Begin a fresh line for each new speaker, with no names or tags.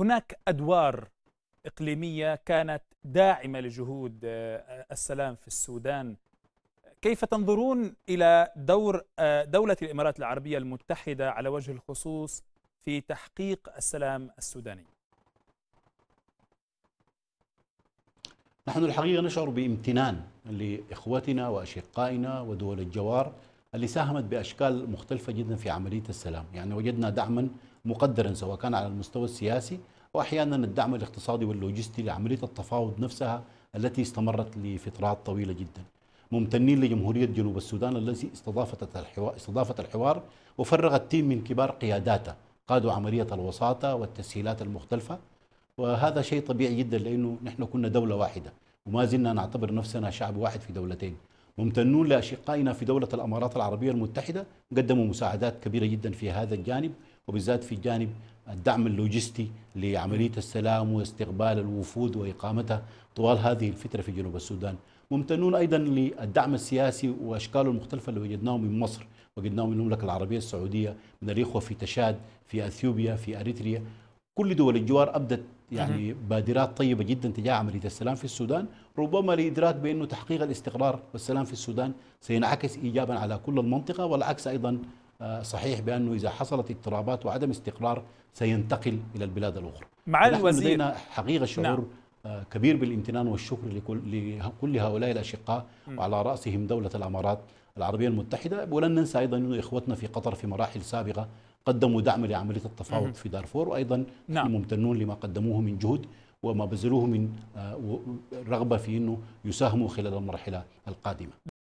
هناك أدوار إقليمية كانت داعمة لجهود آه، السلام في السودان كيف تنظرون إلى دور آه، دولة الإمارات العربية المتحدة على وجه الخصوص في تحقيق السلام السوداني
نحن الحقيقة نشعر بامتنان لإخوتنا وأشقائنا ودول الجوار اللي ساهمت بأشكال مختلفة جدا في عملية السلام يعني وجدنا دعما مقدرا سواء كان على المستوى السياسي واحيانا الدعم الاقتصادي واللوجستي لعمليه التفاوض نفسها التي استمرت لفترات طويله جدا. ممتنين لجمهوريه جنوب السودان التي استضافت الحوار استضافت الحوار وفرغت تيم من كبار قياداتها قادوا عمليه الوساطه والتسهيلات المختلفه وهذا شيء طبيعي جدا لانه نحن كنا دوله واحده وما زلنا نعتبر نفسنا شعب واحد في دولتين. ممتنون لاشقائنا في دوله الامارات العربيه المتحده قدموا مساعدات كبيره جدا في هذا الجانب وبالذات في جانب الدعم اللوجستي لعملية السلام واستقبال الوفود وإقامتها طوال هذه الفترة في جنوب السودان ممتنون أيضا للدعم السياسي وأشكاله المختلفة اللي وجدناه من مصر وجدناه من المملكة العربية السعودية من الإخوة في تشاد في أثيوبيا في أريتريا كل دول الجوار أبدت يعني بادرات طيبة جدا تجاه عملية السلام في السودان ربما لإدراك بأنه تحقيق الاستقرار والسلام في السودان سينعكس إيجابا على كل المنطقة والعكس أيضا صحيح بانه اذا حصلت اضطرابات وعدم استقرار سينتقل الى البلاد الاخرى مع الوزير لدينا حقيقه نعم. شعور نعم. كبير بالامتنان والشكر لكل, لكل هؤلاء الاشقاء وعلى راسهم دوله الامارات العربيه المتحده ولن ننسى ايضا انه اخوتنا في قطر في مراحل سابقه قدموا دعم لعمليه التفاوض في دارفور وايضا نعم. ممتنون لما قدموه من جهد وما بذلوه من آه، رغبه في انه
يساهموا خلال المرحله القادمه